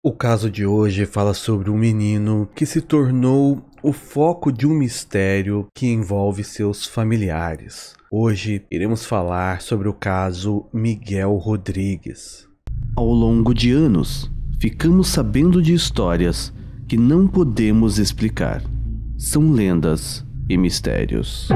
O caso de hoje fala sobre um menino que se tornou o foco de um mistério que envolve seus familiares. Hoje iremos falar sobre o caso Miguel Rodrigues. Ao longo de anos, ficamos sabendo de histórias que não podemos explicar. São lendas e mistérios.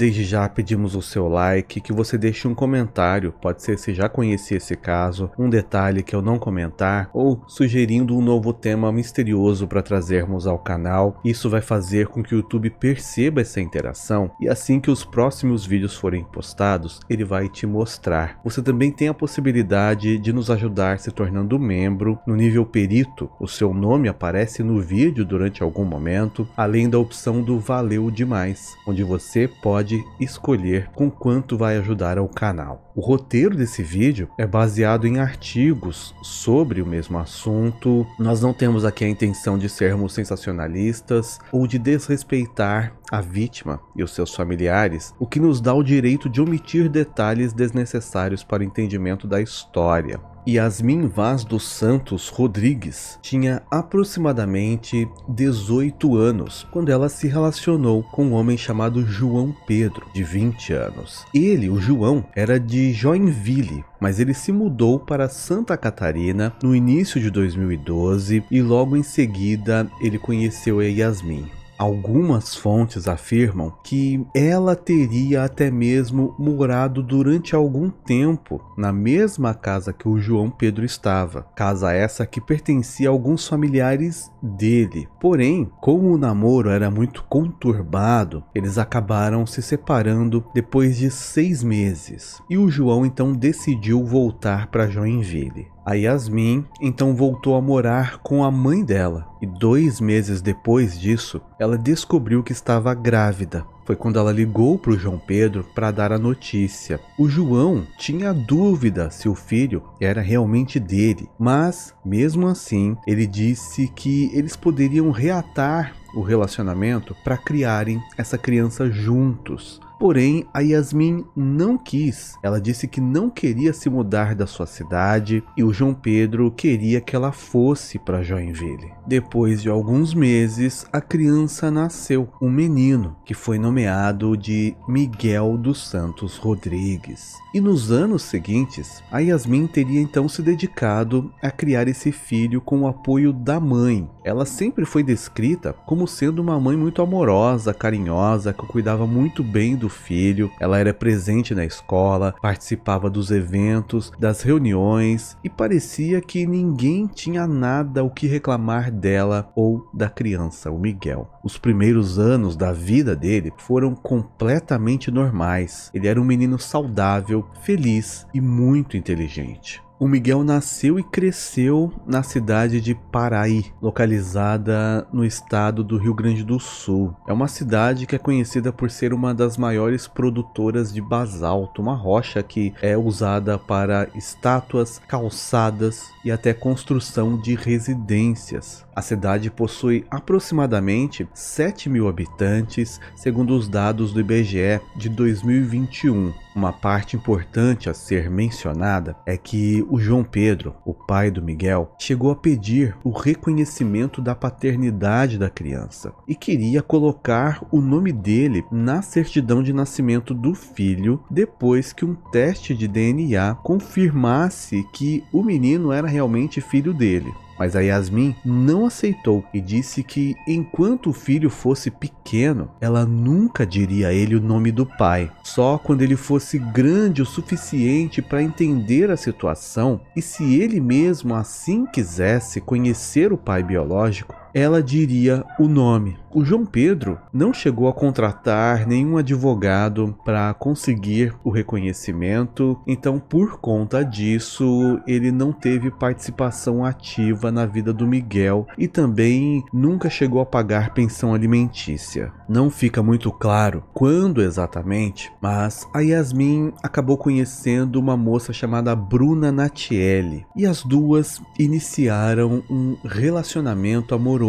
Desde já pedimos o seu like, que você deixe um comentário, pode ser se já conhecia esse caso, um detalhe que eu não comentar, ou sugerindo um novo tema misterioso para trazermos ao canal. Isso vai fazer com que o YouTube perceba essa interação e assim que os próximos vídeos forem postados, ele vai te mostrar. Você também tem a possibilidade de nos ajudar se tornando membro no nível perito. O seu nome aparece no vídeo durante algum momento, além da opção do valeu demais, onde você pode pode escolher com quanto vai ajudar ao canal. O roteiro desse vídeo é baseado em artigos sobre o mesmo assunto. Nós não temos aqui a intenção de sermos sensacionalistas ou de desrespeitar a vítima e os seus familiares, o que nos dá o direito de omitir detalhes desnecessários para o entendimento da história. Yasmin Vaz dos Santos Rodrigues tinha aproximadamente 18 anos quando ela se relacionou com um homem chamado João Pedro, de 20 anos. Ele, o João, era de de Joinville, mas ele se mudou para Santa Catarina no início de 2012 e logo em seguida ele conheceu a Yasmin. Algumas fontes afirmam que ela teria até mesmo morado durante algum tempo na mesma casa que o João Pedro estava, casa essa que pertencia a alguns familiares dele. Porém, como o namoro era muito conturbado, eles acabaram se separando depois de seis meses e o João então decidiu voltar para Joinville. A Yasmin então voltou a morar com a mãe dela, e dois meses depois disso, ela descobriu que estava grávida. Foi quando ela ligou para o João Pedro para dar a notícia. O João tinha dúvida se o filho era realmente dele, mas mesmo assim, ele disse que eles poderiam reatar o relacionamento para criarem essa criança juntos. Porém, a Yasmin não quis. Ela disse que não queria se mudar da sua cidade e o João Pedro queria que ela fosse para Joinville. Depois de alguns meses, a criança nasceu, um menino, que foi nomeado de Miguel dos Santos Rodrigues. E nos anos seguintes, a Yasmin teria então se dedicado a criar esse filho com o apoio da mãe. Ela sempre foi descrita como sendo uma mãe muito amorosa, carinhosa, que cuidava muito bem do filho, ela era presente na escola, participava dos eventos, das reuniões e parecia que ninguém tinha nada o que reclamar dela ou da criança, o Miguel. Os primeiros anos da vida dele foram completamente normais. Ele era um menino saudável, feliz e muito inteligente. O Miguel nasceu e cresceu na cidade de Paraí, localizada no estado do Rio Grande do Sul. É uma cidade que é conhecida por ser uma das maiores produtoras de basalto, uma rocha que é usada para estátuas, calçadas e até construção de residências. A cidade possui aproximadamente 7 mil habitantes, segundo os dados do IBGE de 2021. Uma parte importante a ser mencionada é que o João Pedro, o pai do Miguel, chegou a pedir o reconhecimento da paternidade da criança e queria colocar o nome dele na certidão de nascimento do filho depois que um teste de DNA confirmasse que o menino era realmente filho dele mas a Yasmin não aceitou e disse que enquanto o filho fosse pequeno, ela nunca diria a ele o nome do pai. Só quando ele fosse grande o suficiente para entender a situação e se ele mesmo assim quisesse conhecer o pai biológico, ela diria o nome. O João Pedro não chegou a contratar nenhum advogado para conseguir o reconhecimento, então, por conta disso, ele não teve participação ativa na vida do Miguel e também nunca chegou a pagar pensão alimentícia. Não fica muito claro quando exatamente, mas a Yasmin acabou conhecendo uma moça chamada Bruna Natiele e as duas iniciaram um relacionamento amoroso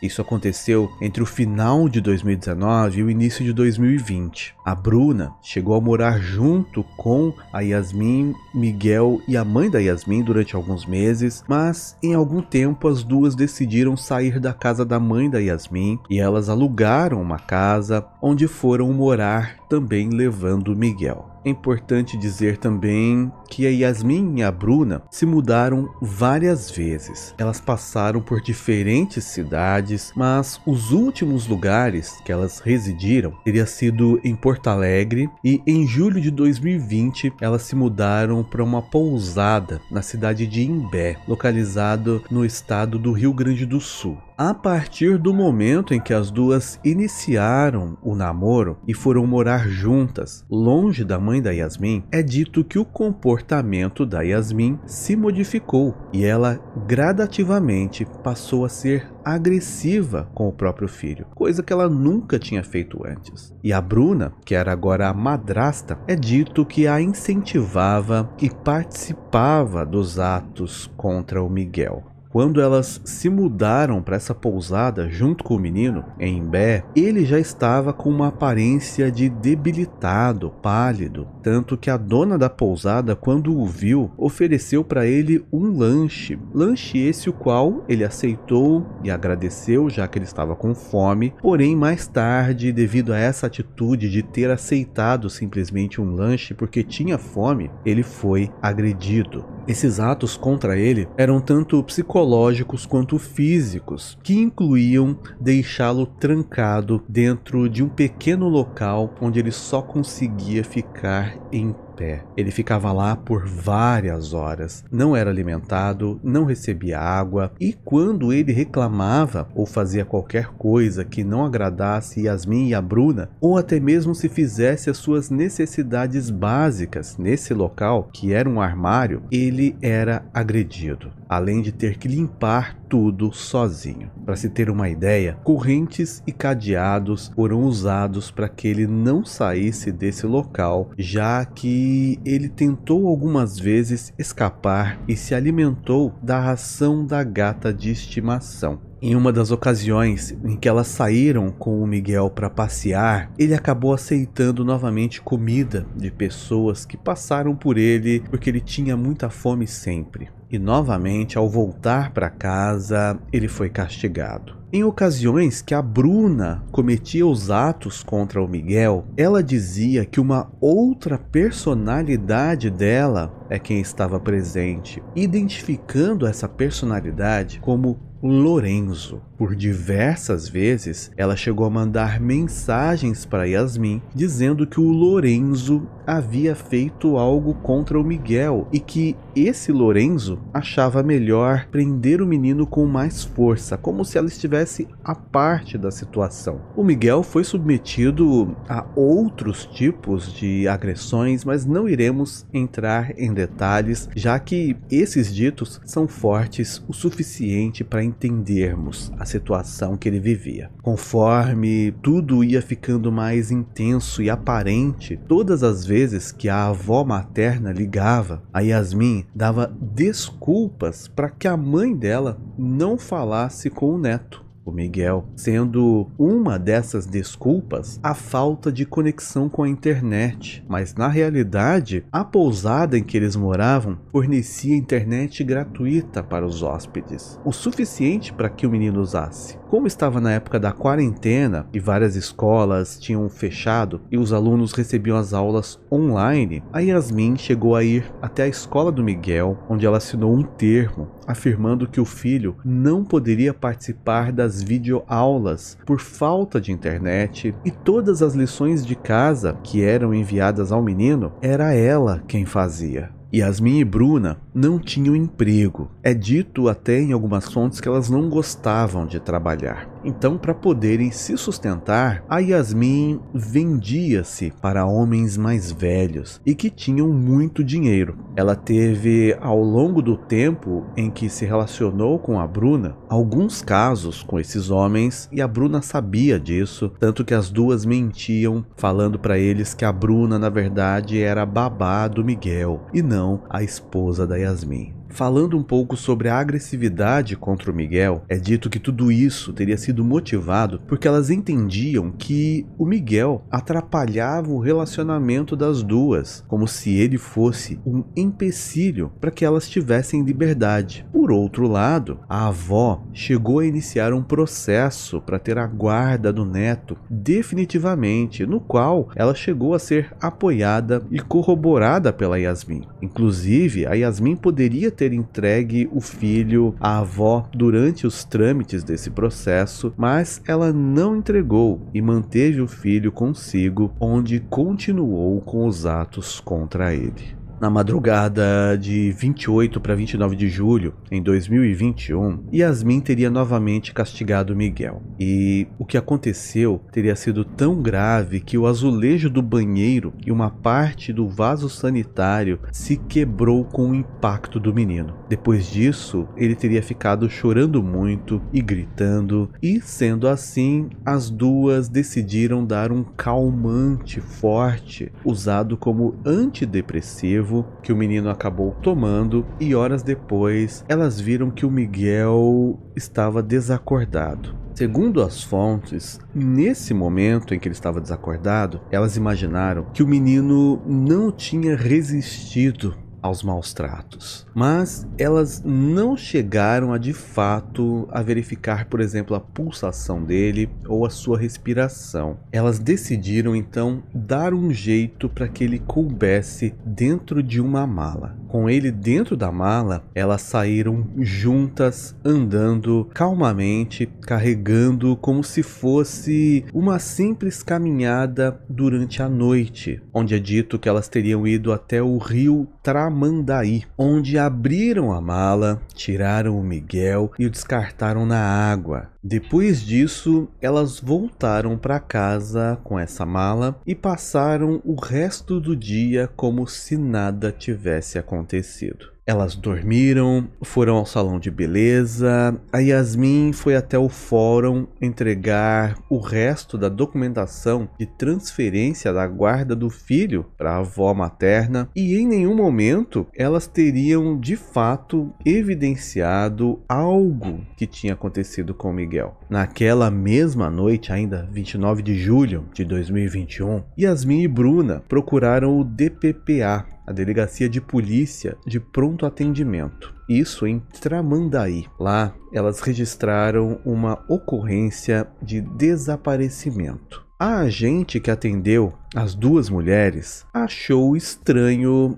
isso aconteceu entre o final de 2019 e o início de 2020. A Bruna chegou a morar junto com a Yasmin, Miguel e a mãe da Yasmin durante alguns meses, mas em algum tempo as duas decidiram sair da casa da mãe da Yasmin e elas alugaram uma casa onde foram morar também levando Miguel. É importante dizer também que a Yasmin e a Bruna se mudaram várias vezes. Elas passaram por diferentes cidades, mas os últimos lugares que elas residiram teria sido em Porto Alegre e em julho de 2020 elas se mudaram para uma pousada na cidade de Imbé, localizado no estado do Rio Grande do Sul. A partir do momento em que as duas iniciaram o namoro e foram morar juntas, longe da mãe da Yasmin, é dito que o comportamento da Yasmin se modificou e ela gradativamente passou a ser agressiva com o próprio filho, coisa que ela nunca tinha feito antes. E a Bruna, que era agora a madrasta, é dito que a incentivava e participava dos atos contra o Miguel. Quando elas se mudaram para essa pousada junto com o menino, em Bé, ele já estava com uma aparência de debilitado, pálido, tanto que a dona da pousada, quando o viu, ofereceu para ele um lanche. Lanche esse o qual ele aceitou e agradeceu, já que ele estava com fome. Porém, mais tarde, devido a essa atitude de ter aceitado simplesmente um lanche porque tinha fome, ele foi agredido. Esses atos contra ele eram tanto psicológicos psicológicos quanto físicos, que incluíam deixá-lo trancado dentro de um pequeno local onde ele só conseguia ficar em pé. Ele ficava lá por várias horas, não era alimentado, não recebia água, e quando ele reclamava ou fazia qualquer coisa que não agradasse Yasmin e a Bruna, ou até mesmo se fizesse as suas necessidades básicas nesse local, que era um armário, ele era agredido além de ter que limpar tudo sozinho. Para se ter uma ideia, correntes e cadeados foram usados para que ele não saísse desse local, já que ele tentou algumas vezes escapar e se alimentou da ração da gata de estimação. Em uma das ocasiões em que elas saíram com o Miguel para passear, ele acabou aceitando novamente comida de pessoas que passaram por ele porque ele tinha muita fome sempre e novamente, ao voltar para casa, ele foi castigado. Em ocasiões que a Bruna cometia os atos contra o Miguel, ela dizia que uma outra personalidade dela é quem estava presente, identificando essa personalidade como Lorenzo. Por diversas vezes, ela chegou a mandar mensagens para Yasmin dizendo que o Lorenzo havia feito algo contra o Miguel e que esse Lorenzo achava melhor prender o menino com mais força, como se ela estivesse a parte da situação. O Miguel foi submetido a outros tipos de agressões, mas não iremos entrar em detalhes, já que esses ditos são fortes o suficiente para entendermos a situação que ele vivia. Conforme tudo ia ficando mais intenso e aparente, todas as vezes que a avó materna ligava, a Yasmin dava desculpas para que a mãe dela não falasse com o neto o Miguel, sendo uma dessas desculpas a falta de conexão com a internet. Mas na realidade, a pousada em que eles moravam fornecia internet gratuita para os hóspedes, o suficiente para que o menino usasse. Como estava na época da quarentena e várias escolas tinham fechado e os alunos recebiam as aulas online, a Yasmin chegou a ir até a escola do Miguel, onde ela assinou um termo afirmando que o filho não poderia participar das videoaulas por falta de internet e todas as lições de casa que eram enviadas ao menino era ela quem fazia. Yasmin e Bruna não tinham emprego. É dito até em algumas fontes que elas não gostavam de trabalhar. Então, para poderem se sustentar, a Yasmin vendia-se para homens mais velhos e que tinham muito dinheiro. Ela teve, ao longo do tempo em que se relacionou com a Bruna, alguns casos com esses homens e a Bruna sabia disso, tanto que as duas mentiam falando para eles que a Bruna, na verdade, era babá do Miguel e não a esposa da Yasmin. Falando um pouco sobre a agressividade contra o Miguel, é dito que tudo isso teria sido motivado porque elas entendiam que o Miguel atrapalhava o relacionamento das duas, como se ele fosse um empecilho para que elas tivessem liberdade. Por outro lado, a avó chegou a iniciar um processo para ter a guarda do neto definitivamente, no qual ela chegou a ser apoiada e corroborada pela Yasmin. Inclusive, a Yasmin poderia ter ter entregue o filho à avó durante os trâmites desse processo, mas ela não entregou e manteve o filho consigo, onde continuou com os atos contra ele. Na madrugada de 28 para 29 de julho, em 2021, Yasmin teria novamente castigado Miguel. E o que aconteceu teria sido tão grave que o azulejo do banheiro e uma parte do vaso sanitário se quebrou com o impacto do menino. Depois disso, ele teria ficado chorando muito e gritando, e sendo assim, as duas decidiram dar um calmante forte usado como antidepressivo que o menino acabou tomando e horas depois elas viram que o Miguel estava desacordado. Segundo as fontes, nesse momento em que ele estava desacordado, elas imaginaram que o menino não tinha resistido aos maus tratos. Mas elas não chegaram a de fato a verificar, por exemplo, a pulsação dele ou a sua respiração. Elas decidiram então dar um jeito para que ele coubesse dentro de uma mala. Com ele dentro da mala, elas saíram juntas, andando calmamente, carregando como se fosse uma simples caminhada durante a noite, onde é dito que elas teriam ido até o rio Tramontina Tramandaí, onde abriram a mala, tiraram o Miguel e o descartaram na água. Depois disso, elas voltaram para casa com essa mala e passaram o resto do dia como se nada tivesse acontecido. Elas dormiram, foram ao salão de beleza. A Yasmin foi até o fórum entregar o resto da documentação de transferência da guarda do filho para a avó materna, e em nenhum momento elas teriam de fato evidenciado algo que tinha acontecido com Miguel. Miguel. Naquela mesma noite, ainda 29 de julho de 2021, Yasmin e Bruna procuraram o DPPA, a Delegacia de Polícia de Pronto Atendimento. Isso em Tramandaí. Lá, elas registraram uma ocorrência de desaparecimento. A agente que atendeu as duas mulheres achou estranho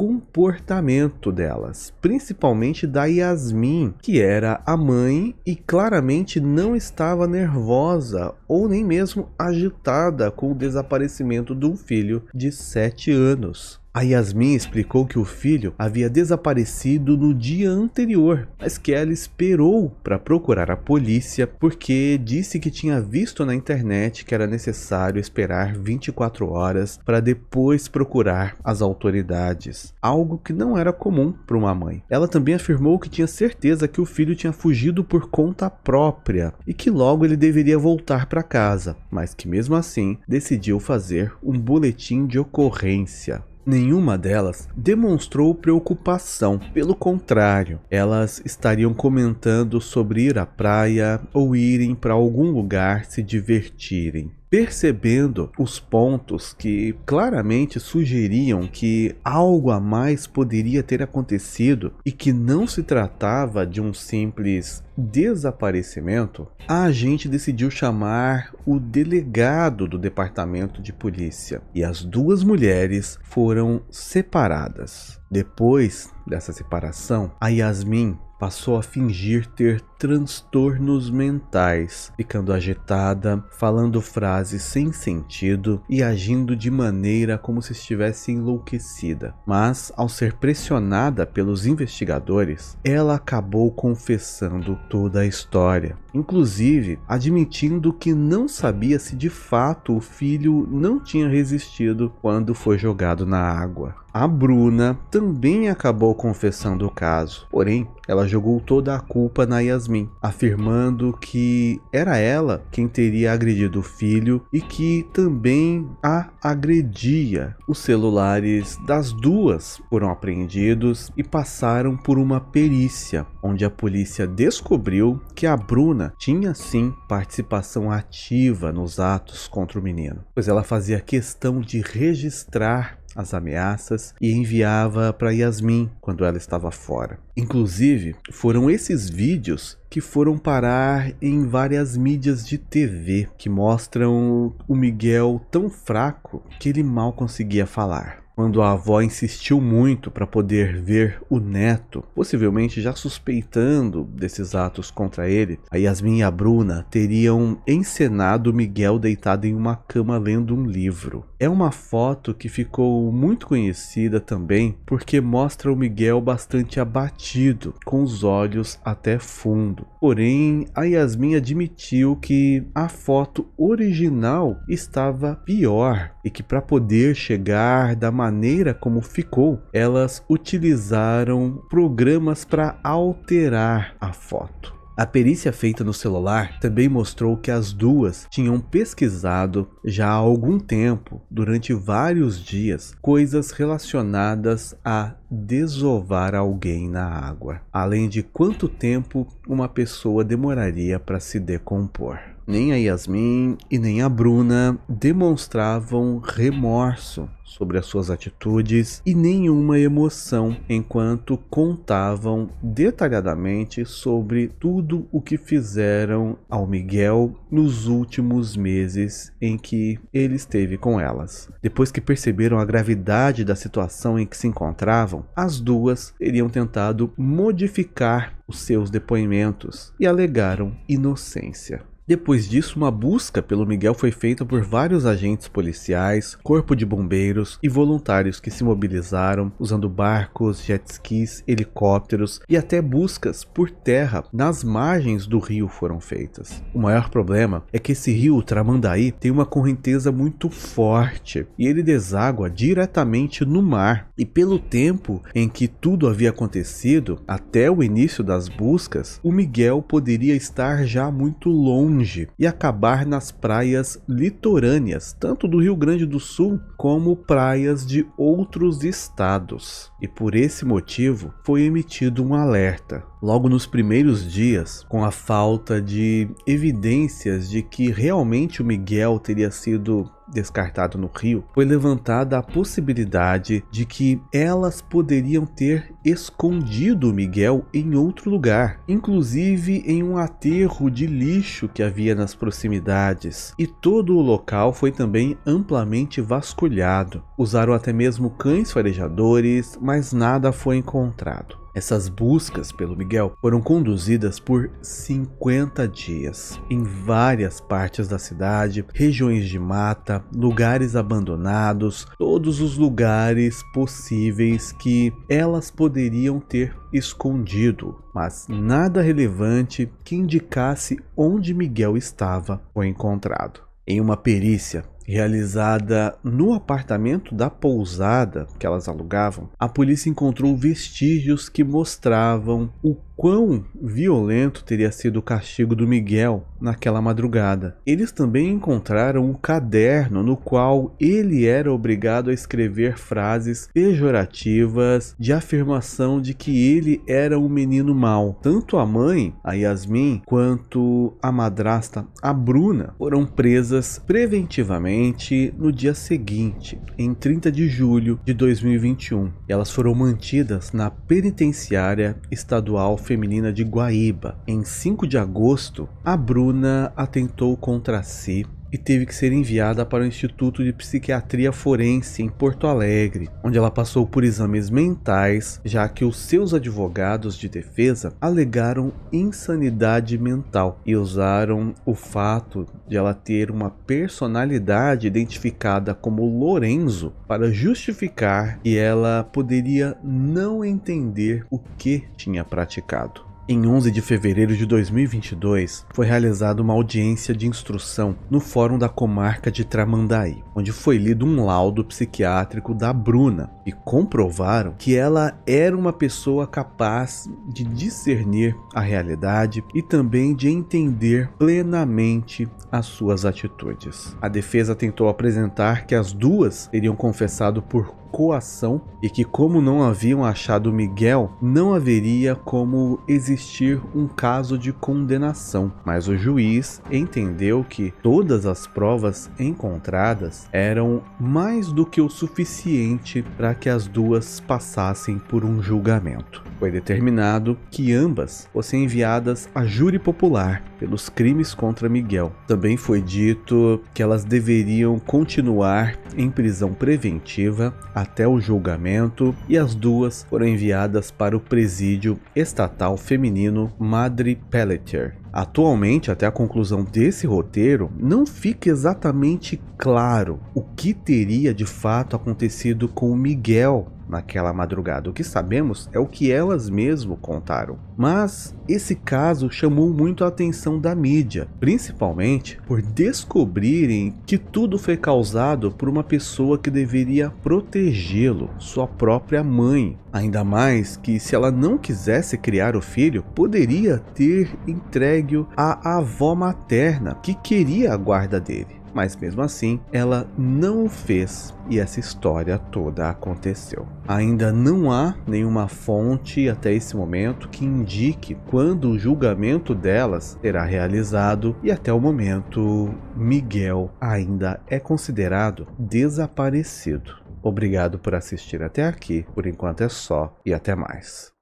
comportamento delas, principalmente da Yasmin, que era a mãe e claramente não estava nervosa ou nem mesmo agitada com o desaparecimento de um filho de 7 anos. A Yasmin explicou que o filho havia desaparecido no dia anterior, mas que ela esperou para procurar a polícia porque disse que tinha visto na internet que era necessário esperar 24 horas para depois procurar as autoridades, algo que não era comum para uma mãe. Ela também afirmou que tinha certeza que o filho tinha fugido por conta própria e que logo ele deveria voltar para casa, mas que mesmo assim decidiu fazer um boletim de ocorrência. Nenhuma delas demonstrou preocupação, pelo contrário, elas estariam comentando sobre ir à praia ou irem para algum lugar se divertirem percebendo os pontos que claramente sugeriam que algo a mais poderia ter acontecido e que não se tratava de um simples desaparecimento, a agente decidiu chamar o delegado do departamento de polícia e as duas mulheres foram separadas. Depois dessa separação, a Yasmin passou a fingir ter transtornos mentais, ficando agitada, falando frases sem sentido e agindo de maneira como se estivesse enlouquecida. Mas, ao ser pressionada pelos investigadores, ela acabou confessando toda a história, inclusive admitindo que não sabia se de fato o filho não tinha resistido quando foi jogado na água. A Bruna também acabou confessando o caso, porém ela jogou toda a culpa na Yasmin, afirmando que era ela quem teria agredido o filho e que também a agredia. Os celulares das duas foram apreendidos e passaram por uma perícia, onde a polícia descobriu que a Bruna tinha sim participação ativa nos atos contra o menino, pois ela fazia questão de registrar as ameaças e enviava para Yasmin quando ela estava fora. Inclusive, foram esses vídeos que foram parar em várias mídias de TV que mostram o Miguel tão fraco que ele mal conseguia falar. Quando a avó insistiu muito para poder ver o neto, possivelmente já suspeitando desses atos contra ele, a Yasmin e a Bruna teriam encenado Miguel deitado em uma cama lendo um livro. É uma foto que ficou muito conhecida também porque mostra o Miguel bastante abatido, com os olhos até fundo. Porém, a Yasmin admitiu que a foto original estava pior e que para poder chegar da maneira maneira como ficou, elas utilizaram programas para alterar a foto. A perícia feita no celular também mostrou que as duas tinham pesquisado já há algum tempo, durante vários dias, coisas relacionadas a desovar alguém na água, além de quanto tempo uma pessoa demoraria para se decompor. Nem a Yasmin e nem a Bruna demonstravam remorso sobre as suas atitudes e nenhuma emoção enquanto contavam detalhadamente sobre tudo o que fizeram ao Miguel nos últimos meses em que ele esteve com elas. Depois que perceberam a gravidade da situação em que se encontravam, as duas teriam tentado modificar os seus depoimentos e alegaram inocência. Depois disso, uma busca pelo Miguel foi feita por vários agentes policiais, corpo de bombeiros e voluntários que se mobilizaram usando barcos, jet skis, helicópteros e até buscas por terra nas margens do rio foram feitas. O maior problema é que esse rio Tramandaí tem uma correnteza muito forte e ele deságua diretamente no mar. E pelo tempo em que tudo havia acontecido, até o início das buscas, o Miguel poderia estar já muito longe longe e acabar nas praias litorâneas, tanto do Rio Grande do Sul como praias de outros estados. E por esse motivo foi emitido um alerta. Logo nos primeiros dias, com a falta de evidências de que realmente o Miguel teria sido descartado no rio, foi levantada a possibilidade de que elas poderiam ter escondido Miguel em outro lugar, inclusive em um aterro de lixo que havia nas proximidades, e todo o local foi também amplamente vasculhado. Usaram até mesmo cães farejadores, mas nada foi encontrado. Essas buscas pelo Miguel foram conduzidas por 50 dias, em várias partes da cidade, regiões de mata, lugares abandonados, todos os lugares possíveis que elas poderiam ter escondido, mas nada relevante que indicasse onde Miguel estava foi encontrado. Em uma perícia, realizada no apartamento da pousada que elas alugavam, a polícia encontrou vestígios que mostravam o quão violento teria sido o castigo do Miguel naquela madrugada. Eles também encontraram um caderno no qual ele era obrigado a escrever frases pejorativas de afirmação de que ele era um menino mau. Tanto a mãe, a Yasmin, quanto a madrasta, a Bruna, foram presas preventivamente no dia seguinte, em 30 de julho de 2021. Elas foram mantidas na penitenciária estadual feminina de Guaíba. Em 5 de agosto, a Bruna atentou contra si e teve que ser enviada para o Instituto de Psiquiatria Forense em Porto Alegre, onde ela passou por exames mentais, já que os seus advogados de defesa alegaram insanidade mental e usaram o fato de ela ter uma personalidade identificada como Lorenzo para justificar que ela poderia não entender o que tinha praticado. Em 11 de fevereiro de 2022, foi realizada uma audiência de instrução no Fórum da Comarca de Tramandaí, onde foi lido um laudo psiquiátrico da Bruna, e comprovaram que ela era uma pessoa capaz de discernir a realidade e também de entender plenamente as suas atitudes. A defesa tentou apresentar que as duas teriam confessado por coação e que, como não haviam achado Miguel, não haveria como existir um caso de condenação. Mas o juiz entendeu que todas as provas encontradas eram mais do que o suficiente para que as duas passassem por um julgamento. Foi determinado que ambas fossem enviadas a júri popular pelos crimes contra Miguel. Também foi dito que elas deveriam continuar em prisão preventiva até o julgamento e as duas foram enviadas para o presídio estatal feminino Madre Pelletier Atualmente, até a conclusão desse roteiro, não fica exatamente claro o que teria de fato acontecido com o Miguel naquela madrugada. O que sabemos é o que elas mesmo contaram. Mas esse caso chamou muito a atenção da mídia, principalmente por descobrirem que tudo foi causado por uma pessoa que deveria protegê-lo, sua própria mãe. Ainda mais que se ela não quisesse criar o filho, poderia ter entregue-o à avó materna que queria a guarda dele mas mesmo assim ela não o fez e essa história toda aconteceu. Ainda não há nenhuma fonte até esse momento que indique quando o julgamento delas será realizado e até o momento Miguel ainda é considerado desaparecido. Obrigado por assistir até aqui. Por enquanto é só e até mais.